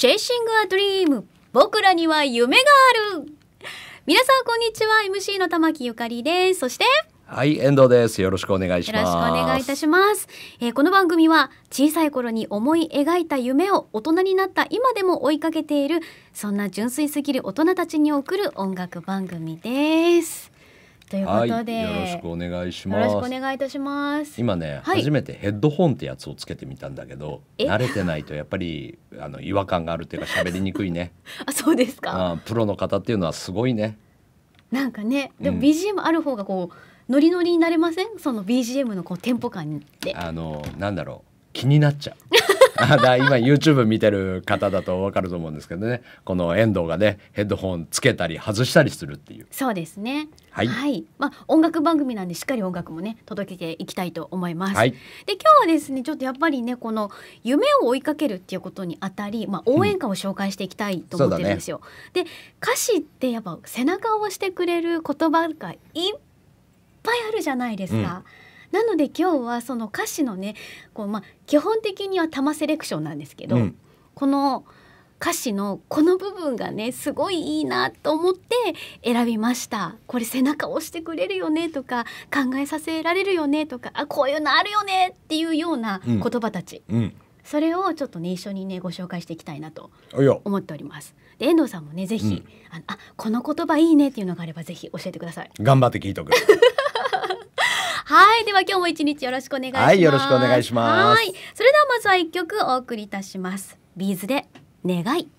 チェイシングアドリーム僕らには夢がある皆さんこんにちは MC の玉木ゆかりですそしてはい遠藤ですよろしくお願いしますよろしくお願いいたします、えー、この番組は小さい頃に思い描いた夢を大人になった今でも追いかけているそんな純粋すぎる大人たちに送る音楽番組ですということで、はい、よろしくお願いします。よろしくお願いいたします。今ね、はい、初めてヘッドホンってやつをつけてみたんだけど、慣れてないとやっぱりあの違和感があるっていうか喋りにくいね。あ、そうですか。プロの方っていうのはすごいね。なんかね、でも BGM ある方がこう、ノリノリになれません？その BGM のこうテンポ感って。あのなんだろう、気になっちゃう。だ今 YouTube 見てる方だとわかると思うんですけどねこの遠藤がねヘッドホンつけたり外したりするっていうそうですねはい、はい、まあ音楽番組なんでしっかり音楽もね届けていきたいと思います、はい、で今日はですねちょっとやっぱりねこの夢を追いかけるっていうことにあたり、まあ、応援歌を紹介していきたいと思ってるんですよ、うんね、で歌詞ってやっぱ背中を押してくれる言葉がいっぱいあるじゃないですか、うんなので今日はその歌詞のねこう、ま基本的には玉セレクションなんですけど、うん、この歌詞のこの部分がねすごいいいなと思って選びましたこれ背中押してくれるよねとか考えさせられるよねとかあこういうのあるよねっていうような言葉たち、うんうん、それをちょっとね一緒にねご紹介していきたいなと思っておりますで遠藤さんもねぜひ、うん、あこの言葉いいねっていうのがあればぜひ教えてください頑張って聞いとくはいでは今日も一日よろしくお願いしますはいよろしくお願いしますはいそれではまずは一曲お送りいたしますビーズで願い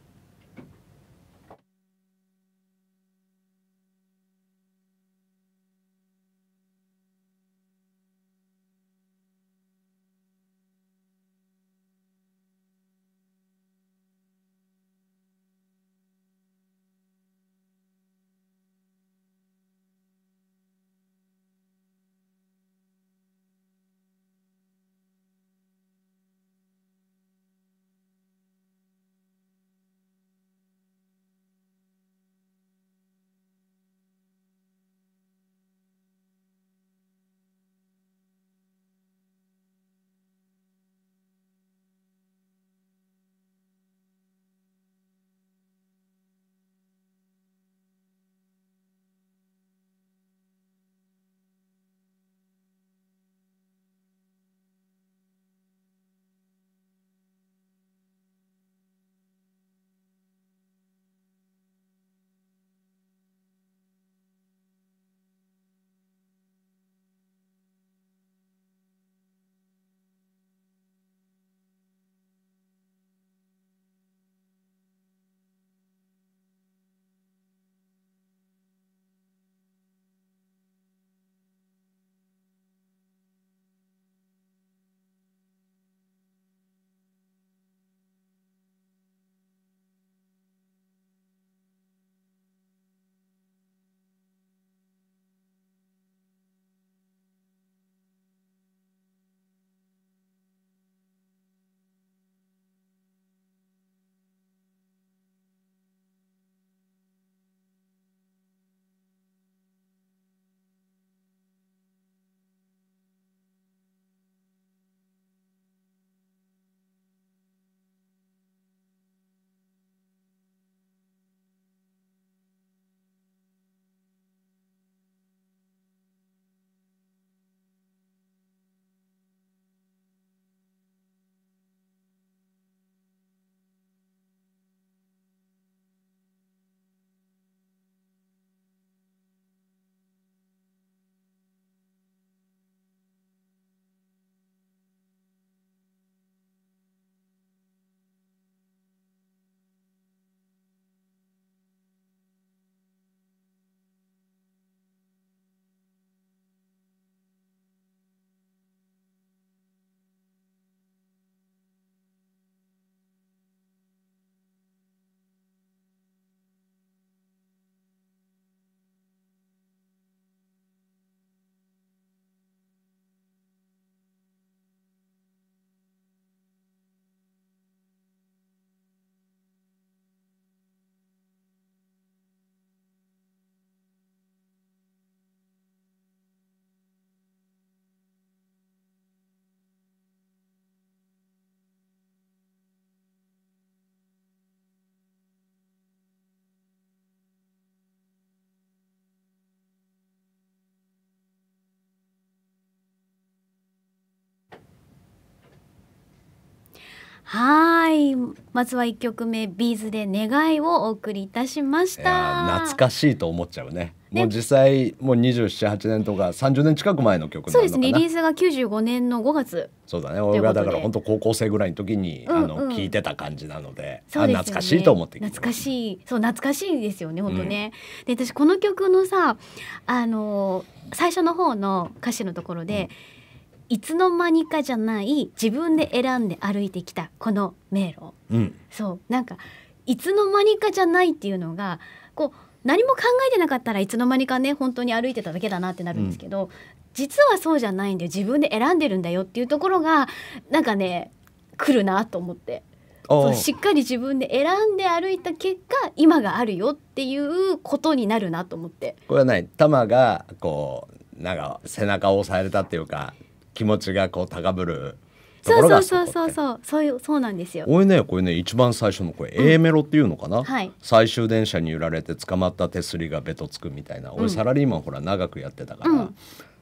はいまずは1曲目ビーズで願いをお送りいたしました懐かしいと思っちゃうねもう実際もう278年とか30年近く前の曲そうですねリリースが95年の5月そうだね俺がだから本当高校生ぐらいの時に、うんうん、あの聞いてた感じなのでそう、ね、懐かしいと思って懐かしいそう懐かしいですよね本当ね、うん、で私この曲のさあの最初の方の歌詞のところで、うんいつの間にかじゃない自分で選んで歩いてきたこの迷路、うん、そうなんかいつの間にかじゃないっていうのがこう何も考えてなかったらいつの間にかね本当に歩いてただけだなってなるんですけど、うん、実はそうじゃないんで自分で選んでるんだよっていうところがなんかね来るなと思って。そうしっかり自分で選んで歩いた結果今があるよっていうことになるなと思ってこれはね玉がこうなんか背中を押されたっていうか気持ちがこう高ぶるそうそうそうそうそうそういうそうなんですよ。俺ねこれね一番最初のこれ、うん、A メロっていうのかな、はい、最終電車に揺られて捕まった手すりがべとつくみたいな、俺サラリーマンほら長くやってたから、うん、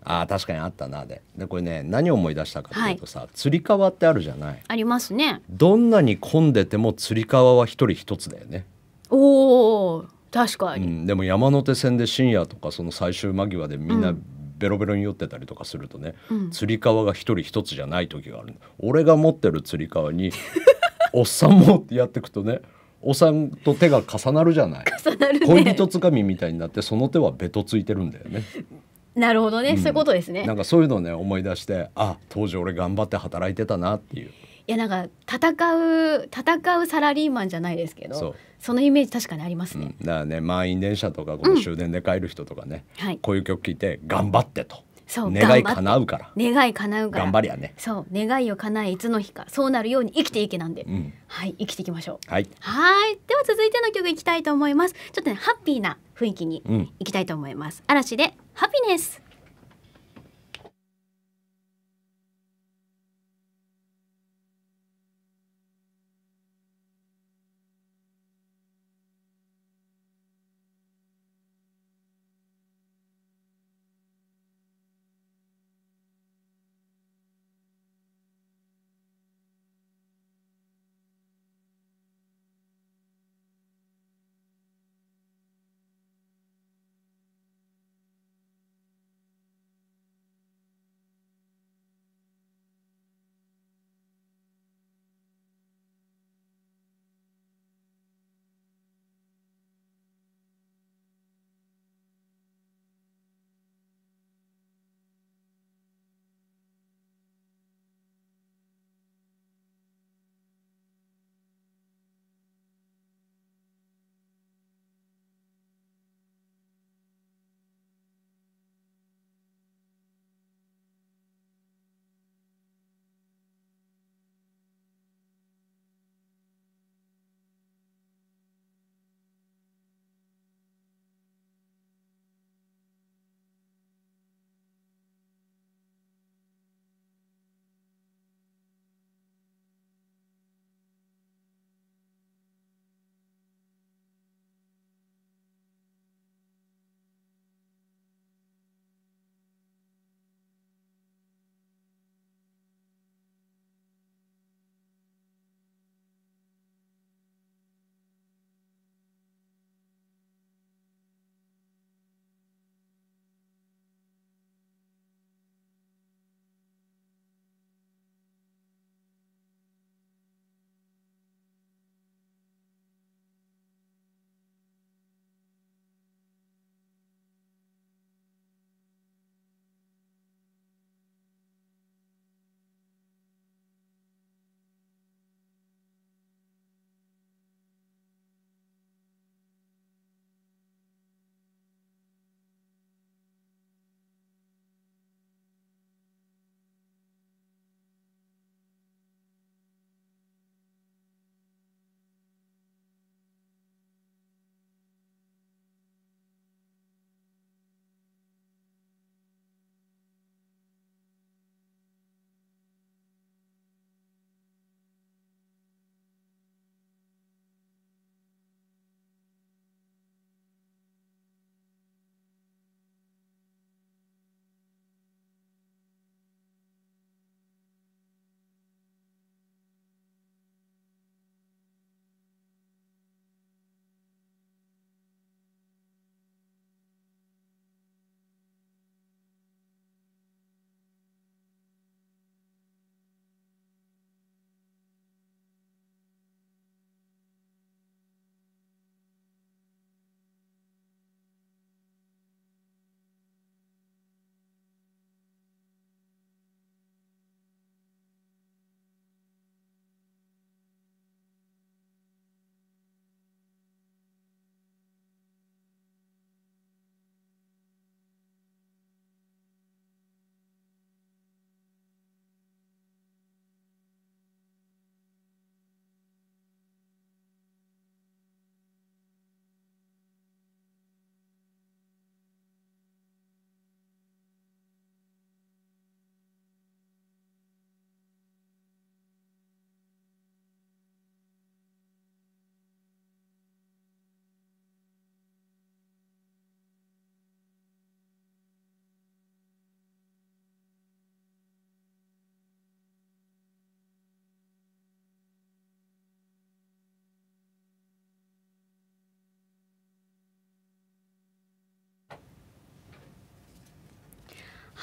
あ確かにあったなででこれね何を思い出したかというとさ、はい、つり革ってあるじゃないありますねどんなに混んでてもつり革は一人一つだよねおお確かに、うん、でも山手線で深夜とかその最終間際でみんな、うんベロベロに酔ってたりとかするとね、うん、つり革が一人一つじゃない時がある俺が持ってるつり革に おっさんもってやってくとねおっさんと手が重なるじゃない、ね、恋人つかみみたいになってその手はベトついてるんだよね。なるほどね、うん、そういうことですね。なんかそういうのね思い出してあ当時俺頑張って働いてたなっていう。やなんか戦う戦うサラリーマンじゃないですけどそのイメージ確かにありますね、うん、だからね満員電車とかこの終電で帰る人とかね、うんはい、こういう曲聴いて頑張ってと。そう願い叶うから願い叶うから頑張りやねそう願いを叶えいつの日かそうなるように生きていけなんで、うん、はい生きていきましょうはいはいでは続いての曲いきたいと思いますちょっとねハッピーな雰囲気にいきたいと思います、嵐でハピネス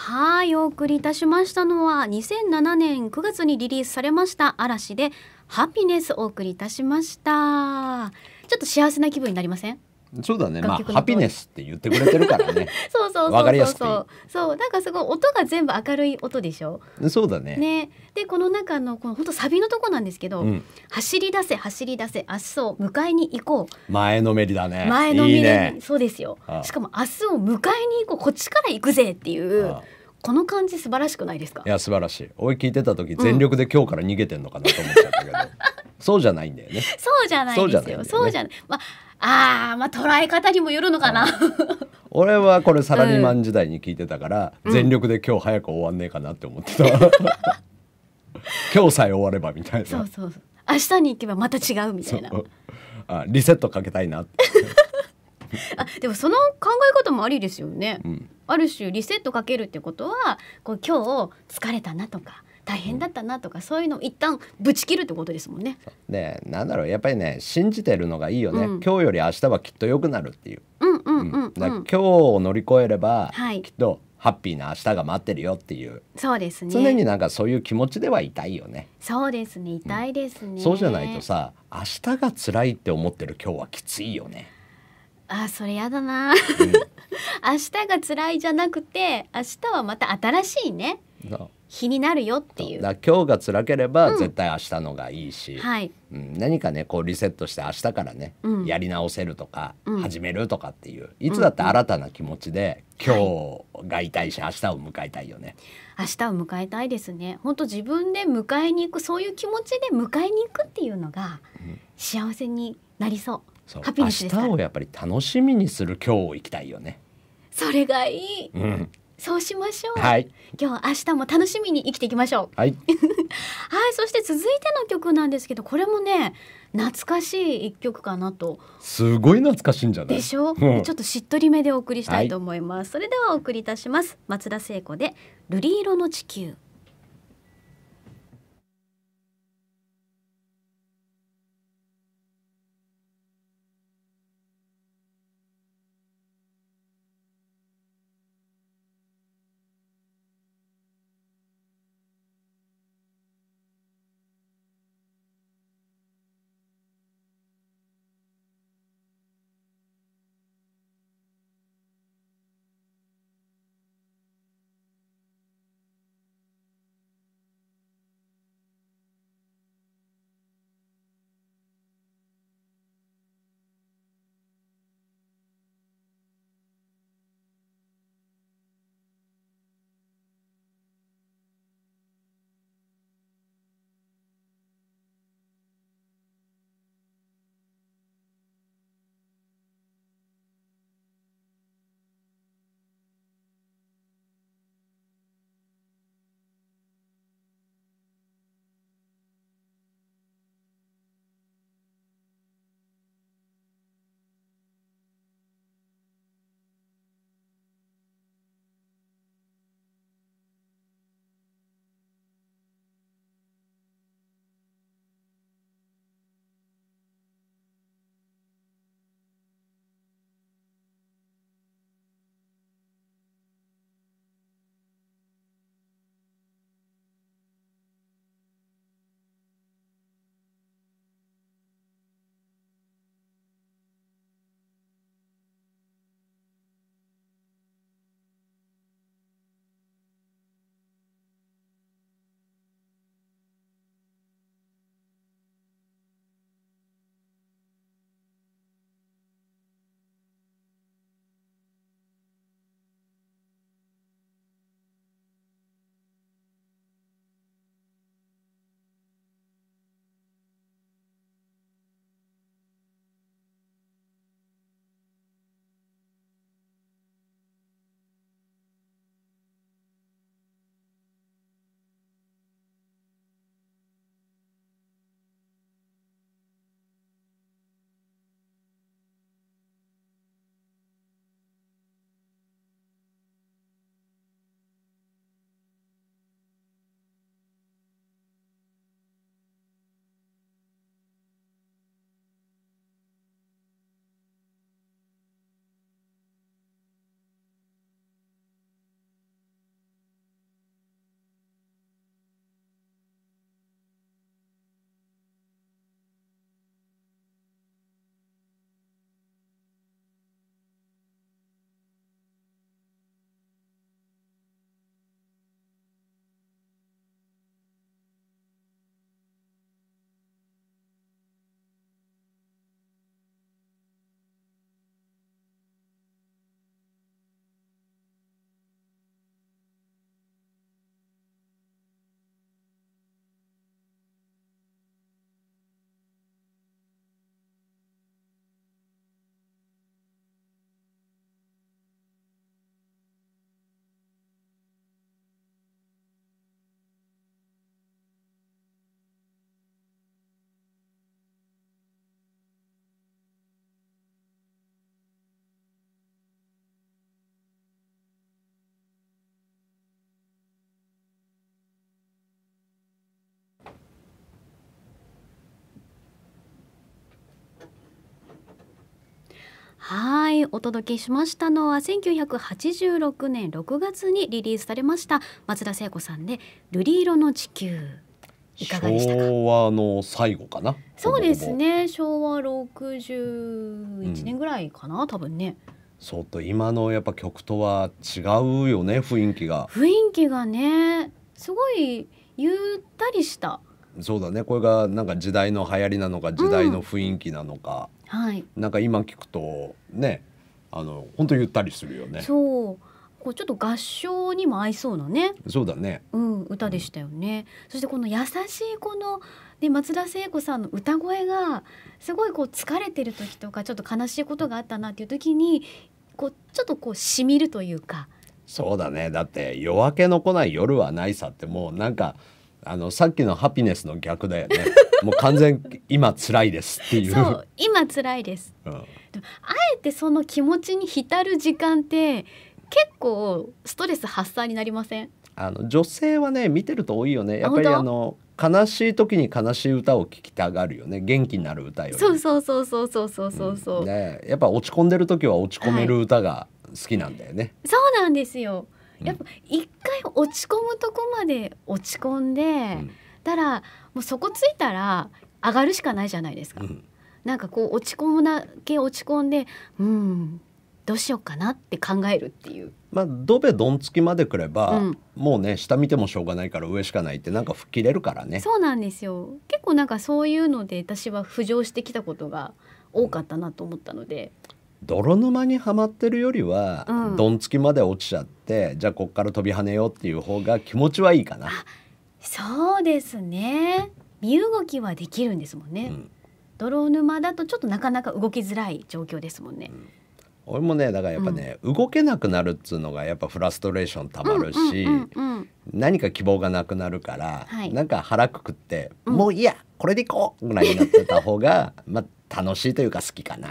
はいお送りいたしましたのは2007年9月にリリースされました嵐でハピネスお送りいたしましたちょっと幸せな気分になりませんそうだね、まあ、ハピネスって言ってくれてるからね。そうそうそうそうそうそうなんかすごい音が全部明るい音でしょ。そうだね。ね、でこの中のこの本当サビのとこなんですけど、うん、走り出せ走り出せ明日を迎えに行こう。前のめりだね。前のめり、ね、そうですよ。ああしかも明日を迎えに行こうこっちから行くぜっていう。あこの感じ素晴らしくないですかいや素晴らしいおい聞いてた時全力で今日から逃げてんのかなと思っちゃったけど、うん、そうじゃないんだよねそうじゃないですよそうじゃない、ね、まああまあ捉え方にもよるのかな俺はこれサラリーマン時代に聞いてたから、うん、全力で今日早く終わんねえかなって思ってた、うん、今日さえ終わればみたいなそうそう明日に行けばまた違うみたいなあリセットかけたいなってあでもその考え方もありですよね、うん、ある種リセットかけるってことはこう今日疲れたなとか大変だったなとか、うん、そういうのを一旦ぶち切るってことですもんね。でなんだろうやっぱりね信じてるのがいいよね、うん、今日より明日はきっと良くなるっていう。うんうんうん今日を乗り越えれば、はい、きっとハッピーな明日が待ってるよっていうそうですね常になんかそういう気持ちでは痛いよねそうですね痛いですね、うん、そうじゃないとさ明日が辛いって思ってる今日はきついよねあそれやだな、うん、明日が辛いじゃなくて明日はまた新しいね日になるよっていうだ今日が辛ければ絶対明日のがいいし、うん、はいうん、何かねこうリセットして明日からね、うん、やり直せるとか、うん、始めるとかっていういつだって新たな気持ちで、今日が痛いし明日を迎えたいよね、明日を迎えたいですね本当自分で迎えに行くそういう気持ちで迎えに行くっていうのが幸せになりそう。そうハピネス明日をやっぱり楽しみにする今日を生きたいよねそれがいい、うん、そうしましょう、はい、今日明日も楽しみに生きていきましょうはい、はい、そして続いての曲なんですけどこれもね懐かしい一曲かなとすごい懐かしいんじゃないでしょ、うん、ちょっとしっとりめでお送りしたいと思います、はい、それではお送りいたします松田聖子で瑠璃色の地球はいお届けしましたのは1986年6月にリリースされました松田聖子さんで「瑠璃色の地球」いかがでしたか昭和の最後かなそうですね昭和61年ぐらいかな、うん、多分ねそうと今のやっぱ曲とは違うよね雰囲気が雰囲気がねすごいゆったりしたそうだねこれがなんか時代の流行りなのか時代の雰囲気なのか、うん、はい、なんか今聞くとねあの本当ゆったりするよね。そうこうちょっと合唱にも合いそうなねそうだね、うん、歌でしたよね、うん、そしてこの優しいこの、で松田聖子さんの歌声がすごいこう疲れてる時とかちょっと悲しいことがあったなっていう時にこうちょっとこうしみるというかそうだねだって「夜明けの来ない夜はないさ」ってもうなんかあのさっきのハピネスの逆だよね もう完全今辛いですっていうそう今辛いです、うん、であえてその気持ちに浸る時間って結構ストレス発散になりませんあの女性はね見てると多いよねやっぱりあの悲しい時に悲しい歌を聴きたがるよね元気になる歌よりそうそうそうそうそうそうそうそう、うん、ねやっぱ落ち込んでる時は落ち込める歌が好きなんだよね、はい、そうなんですよやっぱ一回落ち込むとこまで落ち込んで、うん、たらもうそこついたら上がるしかないじゃないですか。うん、なんかこう落ち込むだけ落ち込んでうんどうしようかなって考えるっていう。まあどべどんつきまでくれば、うん、もうね下見てもしょうがないから上しかないってなんか吹っ切れるからね。そうなんですよ。結構なんかそういうので私は浮上してきたことが多かったなと思ったので。うん泥沼にはまってるよりは、うん、どんつきまで落ちちゃってじゃあこっから飛び跳ねようっていう方が気持ちはいいかな。そうですね身動きはできるんですもんね、うん、泥沼だとちょっとなかなか動きづらい状況ですもんね、うん、俺もねだからやっぱね、うん、動けなくなるっつうのがやっぱフラストレーションたまるし、何か希望がなくなるから、はい、なんか腹くくって、もういいやこれでいこうぐらいになってた方が まあ楽しいというか好きかな。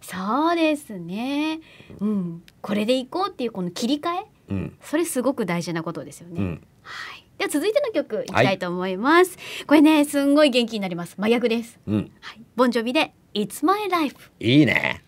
そうですね。うん、これでいこうっていうこの切り替え、うん、それすごく大事なことですよね。うん、はい。では続いての曲いきたいと思います。はい、これね、すんごい元気になります。真逆です。うん、はい。ボンジョビで It's My Life。いいね。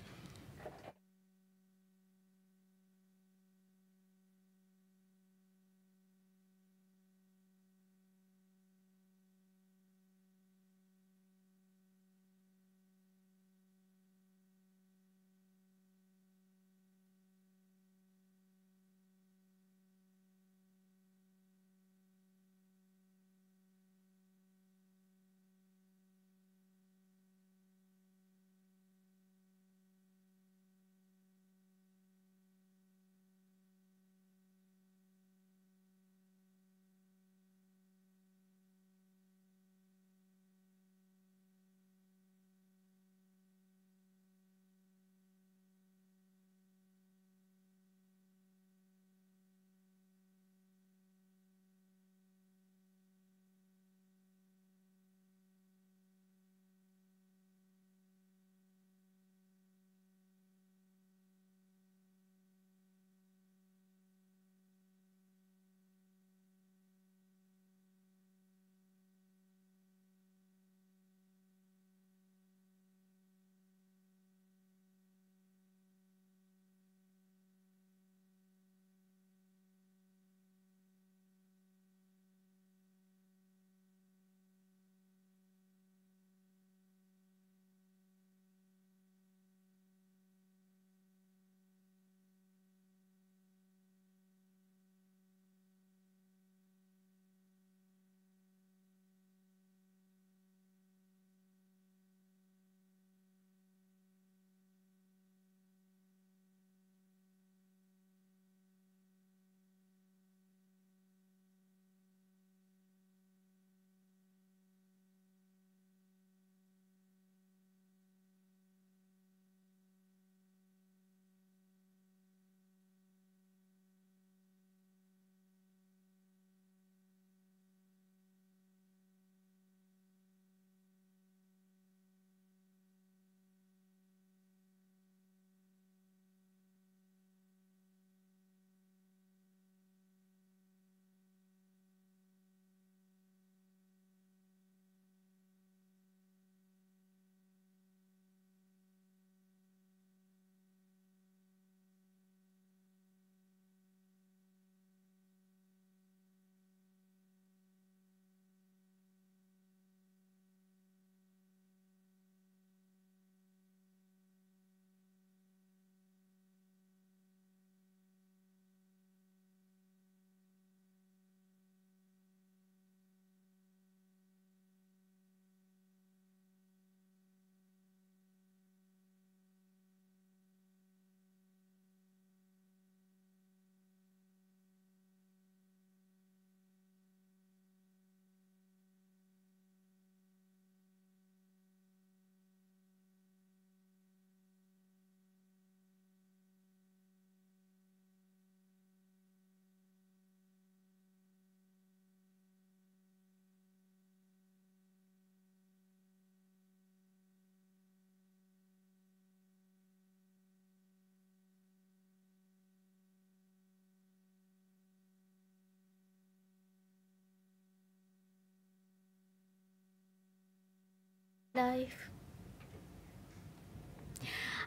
ライフ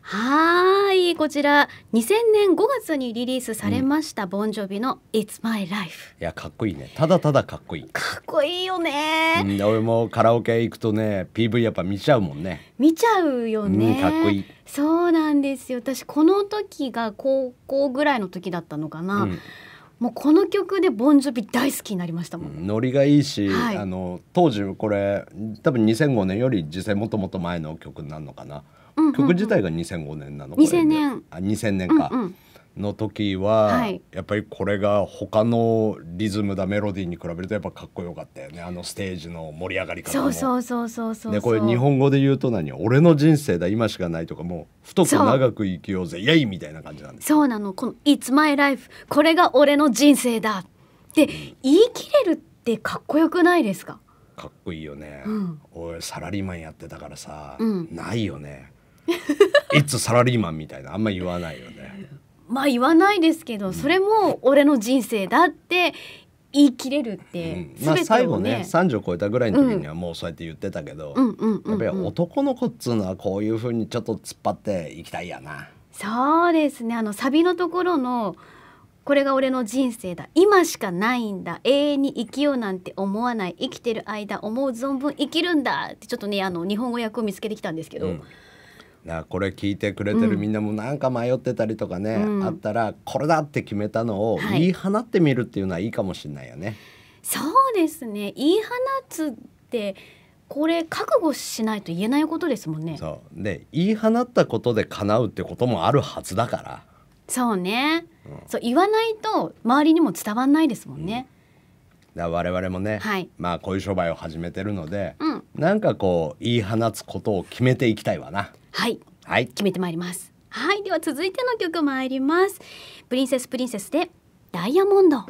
はい、こちら2000年5月にリリースされました、うん、ボンジョビの It's My Life。いやかっこいいね。ただただかっこいい。かっこいいよね、うん、俺もカラオケ行くとね、PV やっぱ見ちゃうもんね。見ちゃうよね。うん、かっこいい。そうなんですよ。私この時が高校ぐらいの時だったのかな。うんもうこの曲でボンジョビ大好きになりましたもん、うん、ノリがいいし、はい、あの当時これ多分2005年より実際もともと前の曲になるのかな、うんうんうん、曲自体が2005年なのか、な。2000年あ2000年か、うんうんの時は、はい、やっぱりこれが他のリズムだメロディーに比べるとやっぱかっこよかったよねあのステージの盛り上がり方もそうそうそうそう、ね、これ日本語で言うと何俺の人生だ今しかないとかもう太く長く生きようぜイエイみたいな感じなんですそうなのこの「It's my life」これが俺の人生だって言い切れるってかっこよくないですかかっこいいよね、うん、俺サラリーマンやってたからさ、うん、ないよねいつサラリーマンみたいなあんま言わないよねまあ言わないですけどそれも俺の人生だって言い切れるって、うん、まあ、最後ね30超えたぐらいの時にはもうそうやって言ってたけど、やっぱり男の子っつうのはこういうふうにちょっと突っ張っていきたいやな。そうですねあのサビのところのこれが俺の人生だ今しかないんだ永遠に生きようなんて思わない生きてる間思う存分生きるんだってちょっとねあの日本語訳を見つけてきたんですけど、うんなこれ聞いてくれてるみんなもなんか迷ってたりとかね、うん、あったらこれだって決めたのを言い放ってみるっていうのはいいかもしれないよね。はい、そうですね言い放つってこれ覚悟しないと言えないことですもんね。そうで言い放ったことで叶うってこともあるはずだから。そうね、うん、そう言わないと周りにも伝わんないですもんね。うんだ我々もね、はい、まあこういう商売を始めてるので、うん、なんかこう言い放つことを決めていきたいわな。はい、はい、決めてまいりますはいでは続いての曲参りますプリンセスプリンセスでダイヤモンド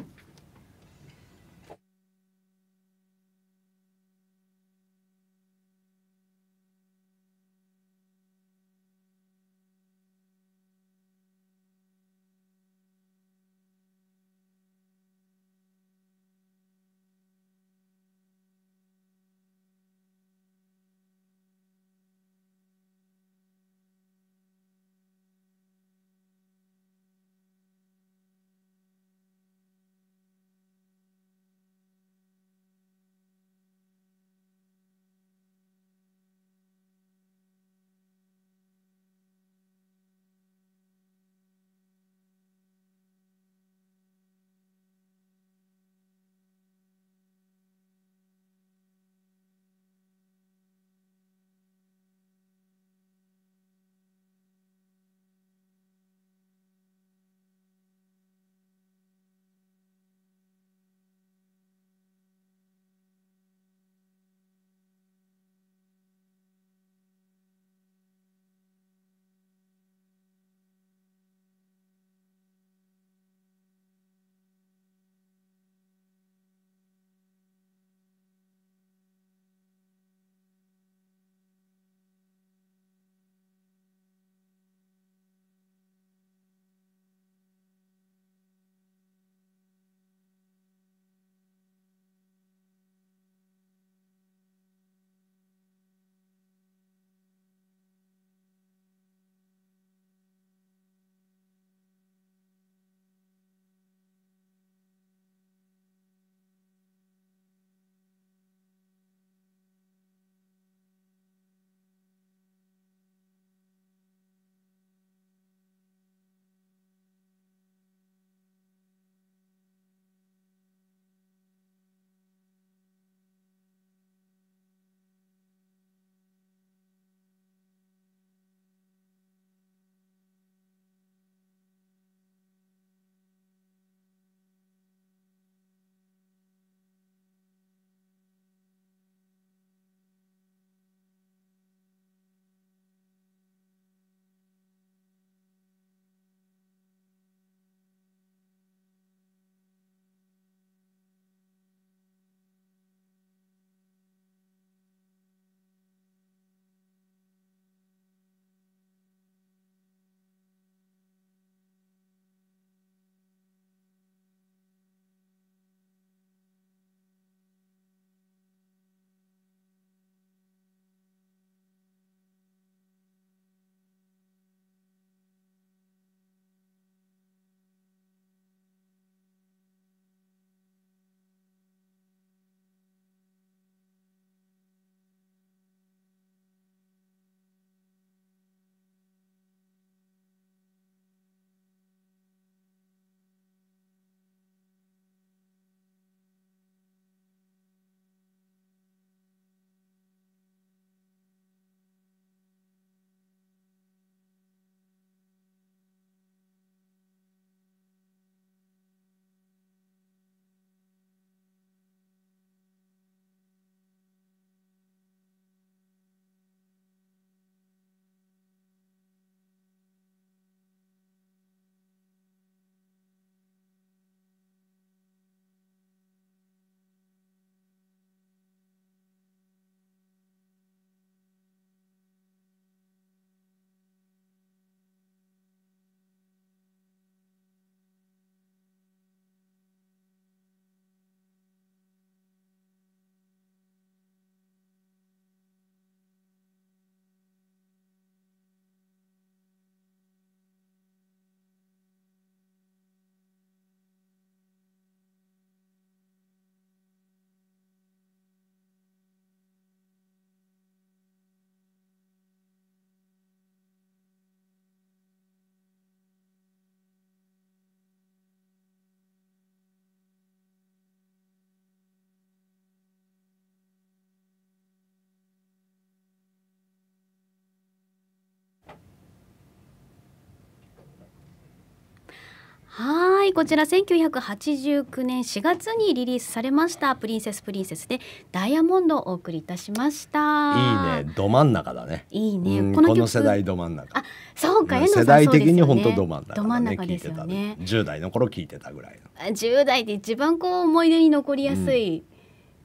はいこちら1989年4月にリリースされました「プリンセスプリンセス」で「ダイヤモンド」をお送りいたしましたいいねど真ん中だねいいね、うん、このこの世代ど真ん中あそうか、世代的に本当ど真ん中、ね、ど真ん中ですよね10代の頃聞いてたぐらいの10代で一番こう思い出に残りやすい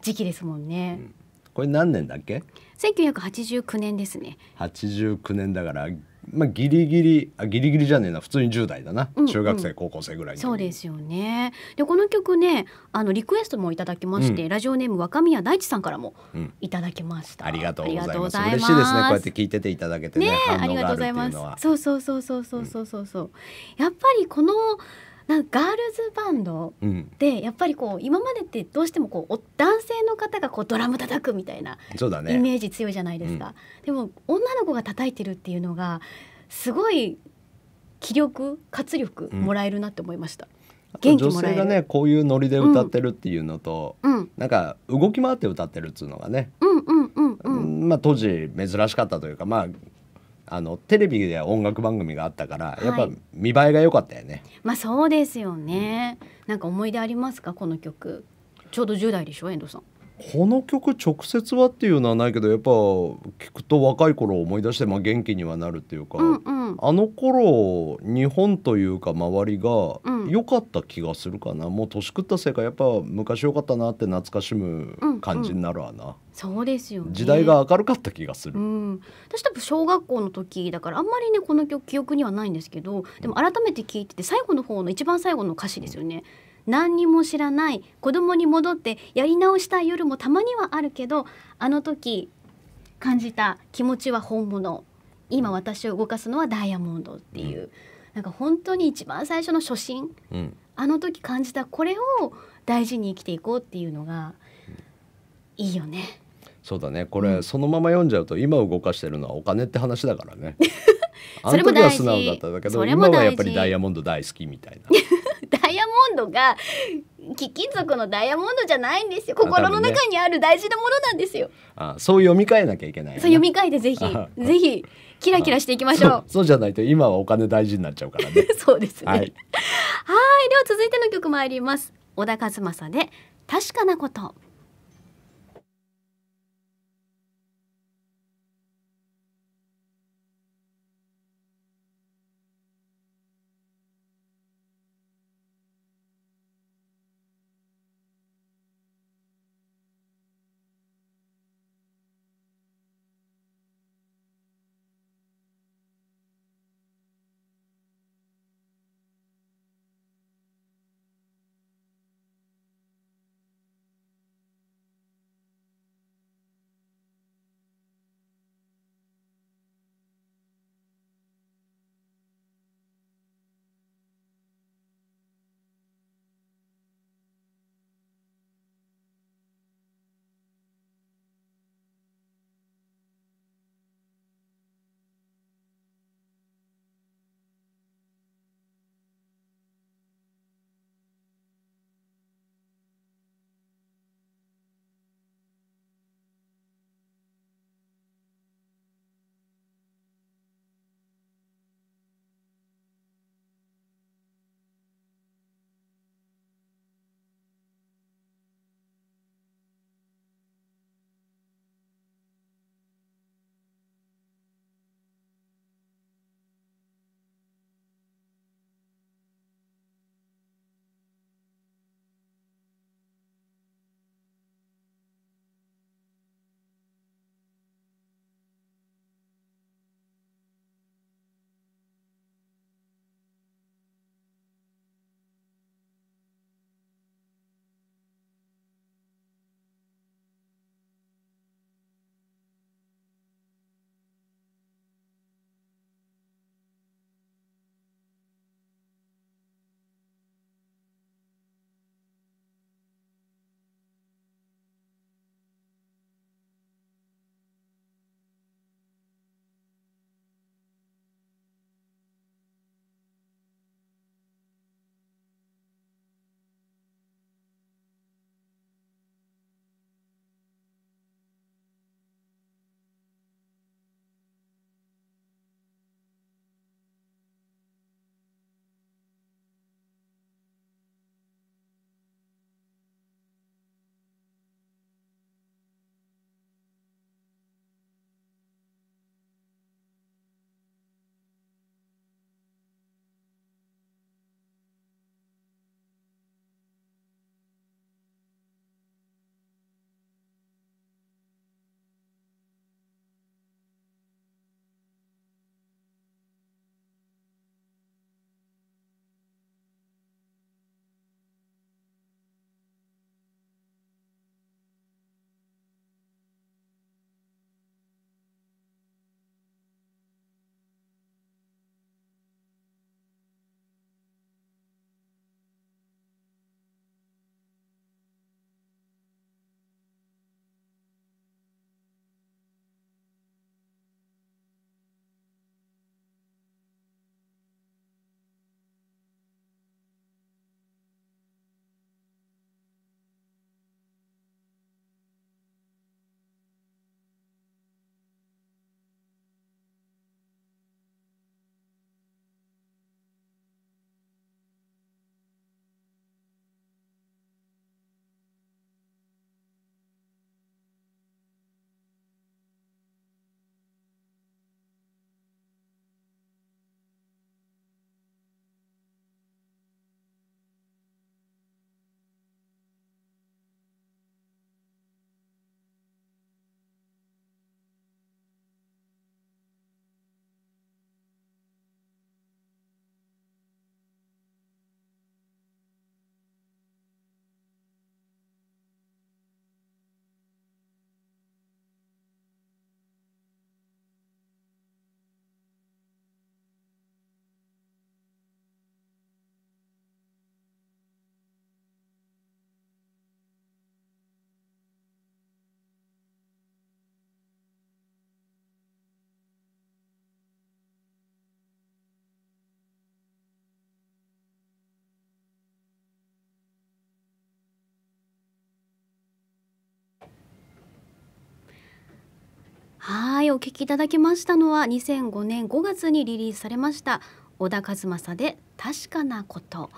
時期ですもんね、うん、これ何年だっけ1989年ですね89年だからまあ、ギリギリあギリギリじゃねえな普通に10代だな、うんうん、中学生高校生ぐらいそうですよねでこの曲ねあのリクエストもいただきまして、うん、ラジオネーム若宮大地さんからもいただきました、うん、ありがとうございます嬉しいですねこうやって聞いてていただけてねねありがとうございますそうそうそうそうそうそうそうそう、うん、やっぱりこのなんかガールズバンドでやっぱりこう今までってどうしてもこう男性の方がこうドラム叩くみたいなイメージ強いじゃないですか、ねうん、でも女の子が叩いてるっていうのがすごい気力活力もらえるなって思いました。うん、女性がねこういうノリで歌ってるっていうのと、うん、なんか動き回って歌ってるっつうのがね、うんうんうんうん、まあ当時珍しかったというかまああのテレビで音楽番組があったから、はい、やっぱ見栄えが良かったよね。まあそうですよね。うん、なんか思い出ありますかこの曲。ちょうど10代でしょ遠藤さん。この曲直接はっていうのはないけどやっぱ聞くと若い頃を思い出して、まあ、元気にはなるっていうか、うんうん、あの頃日本というか周りが良かった気がするかな、うん、もう年食ったせいかやっぱ昔良かったなって懐かしむ感じになるわな、うんうん、そうですよ、ね、時代が明るかった気がする、うん、私多分小学校の時だからあんまりねこの曲記憶にはないんですけどでも改めて聞いてて最後の方の一番最後の歌詞ですよね。うん何にも知らない子供に戻ってやり直したい夜もたまにはあるけどあの時感じた気持ちは本物今私を動かすのはダイヤモンドっていう、うん、なんか本当に一番最初の初心、うん、あの時感じたこれを大事に生きていこうっていうのがいいよね。そうだねこれ、そのまま読んじゃうと今動かしてるのはお金って話だからね。あの時は素直だったんだけど今はやっぱりダイヤモンド大好きみたいな。イヤモンドが貴金属のダイヤモンドじゃないんですよ心の中にある大事なものなんですよ、あそう読み替えなきゃいけない、ね、そう読み替えてぜひ ぜひキラキラしていきましょうそうじゃないと今はお金大事になっちゃうからね そうですねはいはいでは続いての曲参ります小田和正で確かなことはいお聞きいただきましたのは2005年5月にリリースされました小田和正で確かなこと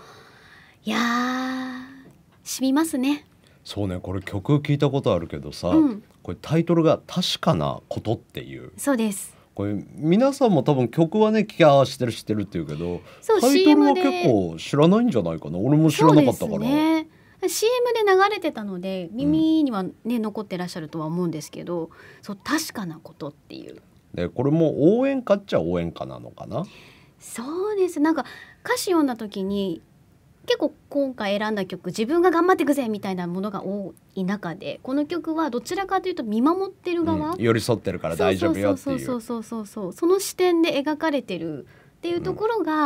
いやーみますねそうねこれ曲聞いたことあるけどさ、うん、これタイトルが確かなことっていうそうですこれ皆さんも多分曲はね聞きあ知ってる知ってるっていうけどタイトルは結構知らないんじゃないかな俺も知らなかったから。CM で流れてたので耳にはね、うん、残ってらっしゃるとは思うんですけどそう確かなことっていうでこれも応援歌っちゃ応援歌なのかなそうですなんか歌詞読んだ時に結構今回選んだ曲自分が頑張っていくぜみたいなものが多い中でこの曲はどちらかというと見守ってる側、うん、寄り添ってるから大丈夫よっていうそうそうそうそうそうその視点で描かれてるっていうところが、うん、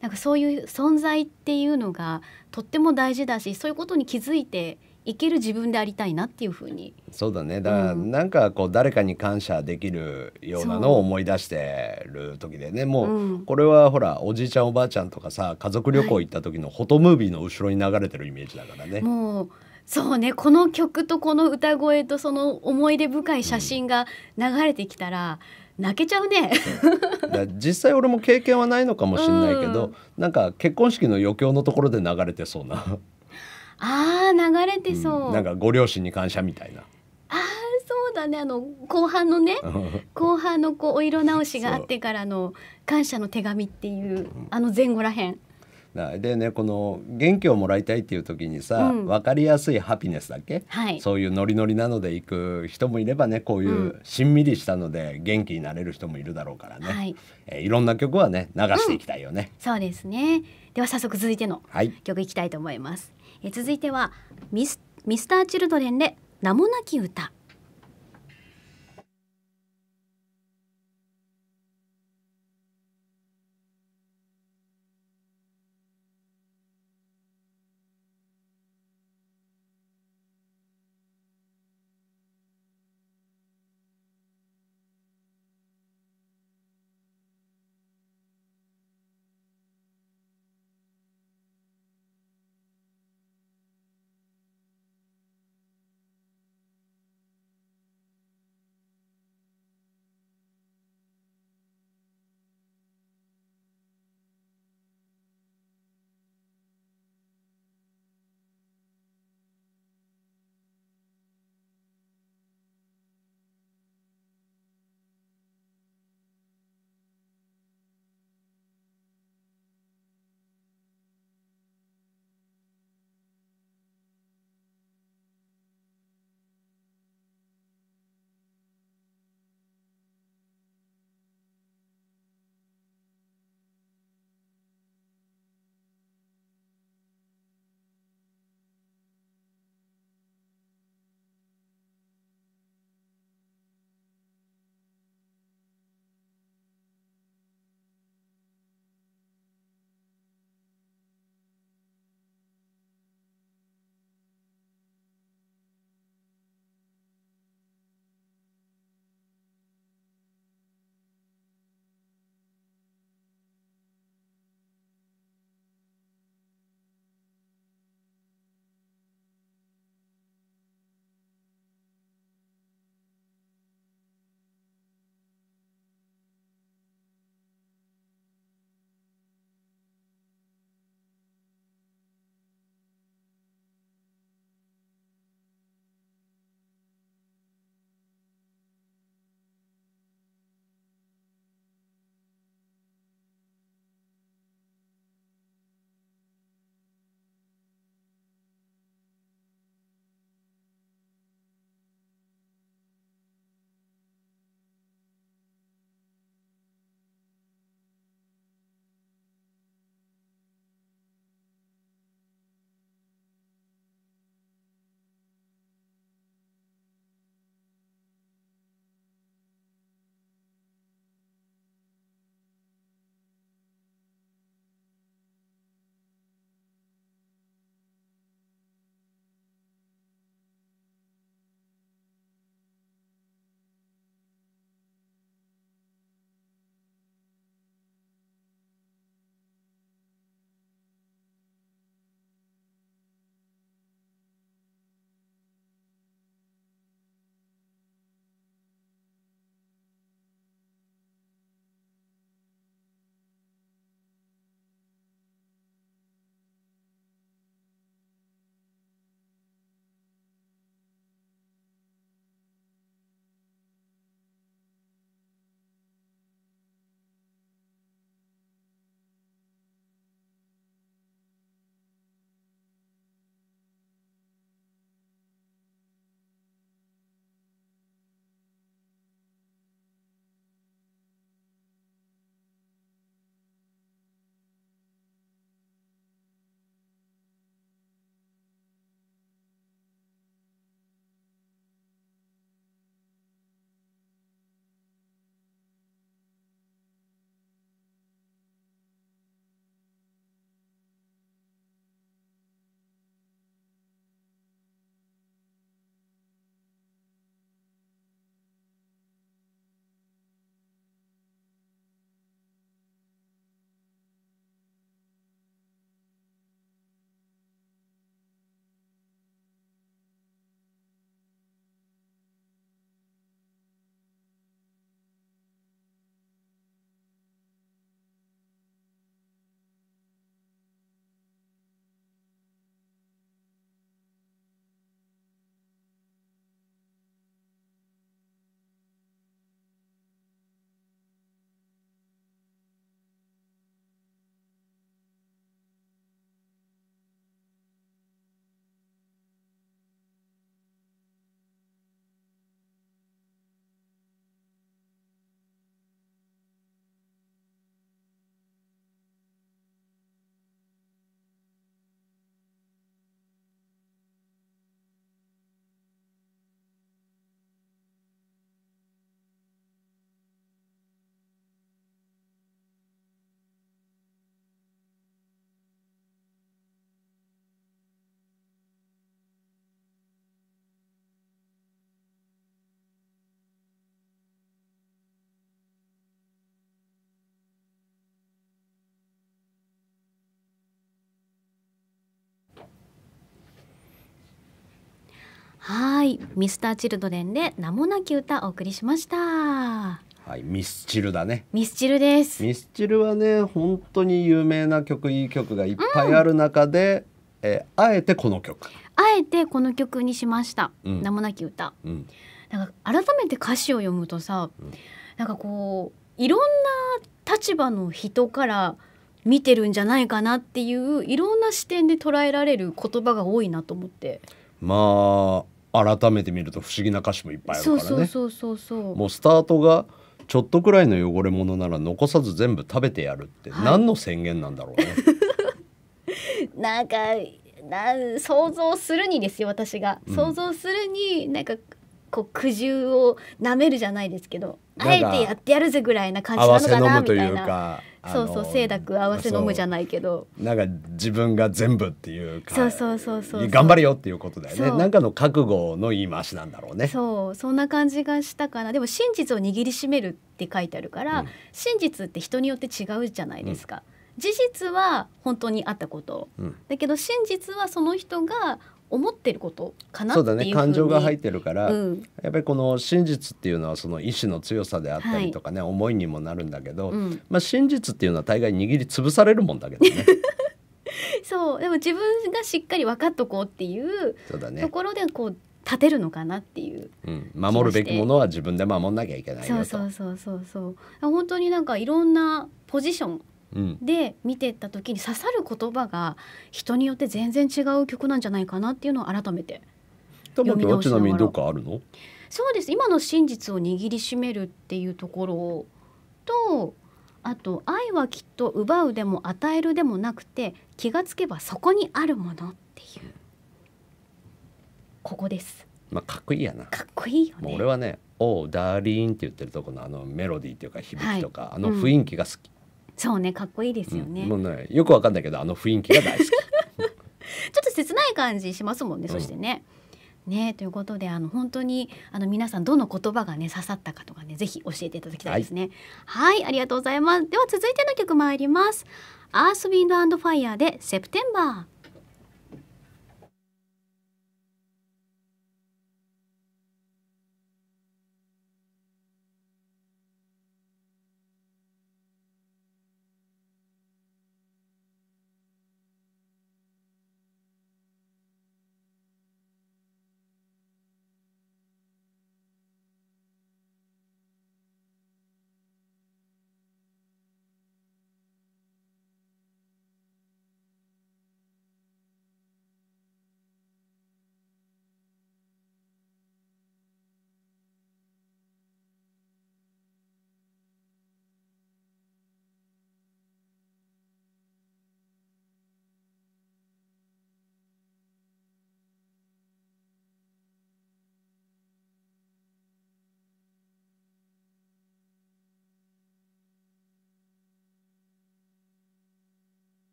なんかそういう存在っていうのがとっても大事だしそういうことに気づいていける自分でありたいなっていうふうにそうだねだから、うん、なんかこう誰かに感謝できるようなのを思い出してる時でねもう、これはほらおじいちゃんおばあちゃんとかさ家族旅行行った時のフォトムービーの後ろに流れてるイメージだからね。はい、もうそうねこの曲とこの歌声とその思い出深い写真が流れてきたら、うん泣けちゃうね実際俺も経験はないのかもしれないけど、うん、なんか結婚式の余興のところで流れてそうなあー流れてそう、うん、なんかご両親に感謝みたいなあーそうだねあの後半のね後半のこうお色直しがあってからの感謝の手紙っていうあの前後らへんでねこの元気をもらいたいっていう時にさ、うん、分かりやすいハピネスだけ、はい、そういうノリノリなので行く人もいればねこういうしんみりしたので元気になれる人もいるだろうからね、はい、えー、いろんな曲はね流していきたいよね、うん、そうですねでは早速続いての曲いきたいと思います、はい、え続いてはミスミスターチルドレンで名もなき歌はい、ミスターチルドレンで名もなき歌お送りしました。はい、ミスチルだね。ミスチルです。ミスチルはね、本当に有名な曲、いい曲がいっぱいある中で、うん、えあえてこの曲。あえてこの曲にしました。うん、名もなき歌。うん、なんか改めて歌詞を読むとさ、うん、なんかこういろんな立場の人から見てるんじゃないかなっていういろんな視点で捉えられる言葉が多いなと思って。まあ改めて見ると不思議な歌詞もいっぱいあるからねそうそうそうそうもうスタートがちょっとくらいの汚れ物なら残さず全部食べてやるって何の宣言なんだろうね、は い、なんかなん想像するにですよ私が、想像するになんかこう苦渋をなめるじゃないですけどあえてやってやるぜぐらいな感じなのかなみたいな。そうそう清濁合わせ飲むじゃないけどなんか自分が全部っていうかそうそうそうそう頑張れよっていうことだよねなんかの覚悟の言い回しなんだろうねそうそんな感じがしたかなでも真実を握りしめるって書いてあるから、うん、真実って人によって違うじゃないですか、うん事実は本当にあったこと、うん、だけど真実はその人が思ってることかなそうだね感情が入ってるから、うん、やっぱりこの真実っていうのはその意志の強さであったりとかね、はい、思いにもなるんだけど、うん、まあ、真実っていうのは大概握り潰されるもんだけどね。そうでも自分がしっかり分かっとこうっていうところでこう立てるのかなっていう、うん、守るべきものは自分で守んなきゃいけないよとそうそうそうそうそう本当になんかいろんなポジションで見てた時に刺さる言葉が人によって全然違う曲なんじゃないかなっていうのを改めて読み直しながら。どっかあるのそうです今の真実を握りしめるっていうところとあと「愛はきっと奪うでも与えるでもなくて気がつけばそこにあるもの」っていうここです。まあ、かっこいいやな。かっこいいよね。俺はね「おうダーリン」って言ってるとこのあのメロディーっていうか響きとか、はい、あの雰囲気が好き。うんそうねかっこいいですよね、うん、もうねよくわかんないけどあの雰囲気が大好き ちょっと切ない感じしますもんね、そしてね。うん、ねということであの本当にあの皆さんどの言葉がね刺さったかとかねぜひ教えていただきたいですね。はい、はい、ありがとうございます。では続いての曲参ります。アースウィンドアンドファイヤーでセプテンバー。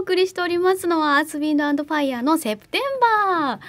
お送りしておりますのはアースウィンドファイヤーのセプテンバー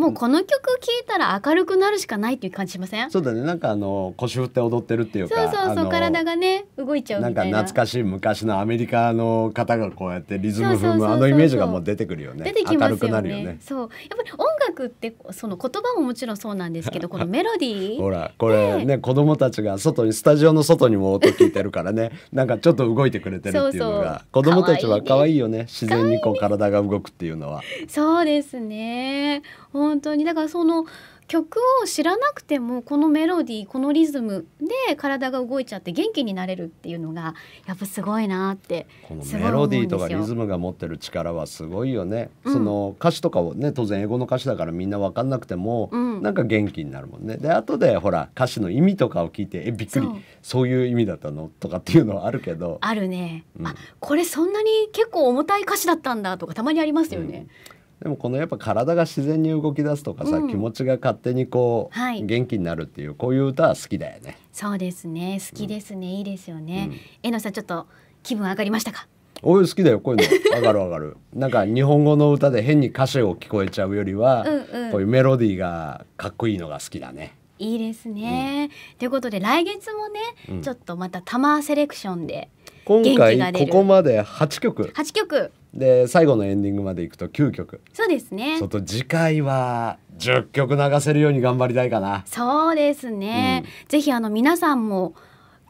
もうこの曲聴いたら明るくなるしかないっていう感じしませんそうだねなんかあの腰振って踊ってるっていうかそうそうそう体がね動いちゃうみたいななんか懐かしい昔のアメリカの方がこうやってリズム踏むあのイメージがもう出てくるよね出てきますよね、ね、そうやっぱり音楽ってその言葉ももちろんそうなんですけど このメロディーほらこれね子供たちが外にスタジオの外にも音聞いてるからねなんかちょっと動いてくれてるっていうのが子供たちは可愛いよね自然にこう体が動くっていうのはそうですね本当にだからその曲を知らなくてもこのメロディーこのリズムで体が動いちゃって元気になれるっていうのがやっぱすごいなってこのメロディーとかリズムが持ってる力はすごいよね、うん、その歌詞とかをね当然英語の歌詞だからみんな分かんなくても、うん、なんか元気になるもんねで後でほら歌詞の意味とかを聞いてえびっくりそういう意味だったのとかっていうのはあるけどあるね、うん、あこれそんなに結構重たい歌詞だったんだとかたまにありますよね。うんでもこのやっぱ体が自然に動き出すとかさ、うん、気持ちが勝手にこう、はい、元気になるっていうこういう歌は好きだよね。そうですね好きですね、うん、いいですよね。えのさんちょっと気分上がりましたかお好きだよこういうの上がる上がる なんか日本語の歌で変に歌詞を聞こえちゃうよりは、うんうん、こういうメロディーがかっこいいのが好きだね。いいですね。と、うん、いうことで来月もね、うん、ちょっとまたタマーセレクションで。今回ここまで8曲八曲で最後のエンディングまでいくと9曲そうですねちょっと次回は十曲流せるように頑張りたいかなそうですね、うん、ぜひあの皆さんも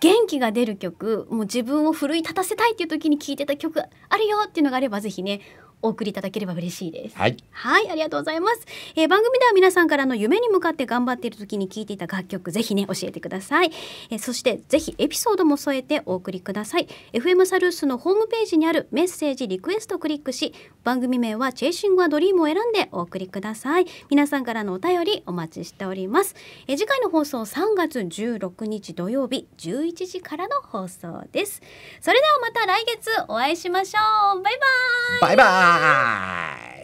元気が出る曲もう自分を奮い立たせたいっていう時に聴いてた曲あるよっていうのがあればぜひねお送りいただければ嬉しいです。はい、はい、ありがとうございます。えー、番組では皆さんからの夢に向かって頑張っている時に聴いていた楽曲ぜひね教えてください。えー、そしてぜひエピソードも添えてお送りください。FM サルースのホームページにあるメッセージリクエストをクリックし、番組名はチェイシングアドリームを選んでお送りください。皆さんからのお便りお待ちしております。えー、次回の放送3月16日土曜日11時からの放送です。それではまた来月お会いしましょう。バイバイ。バイバイーい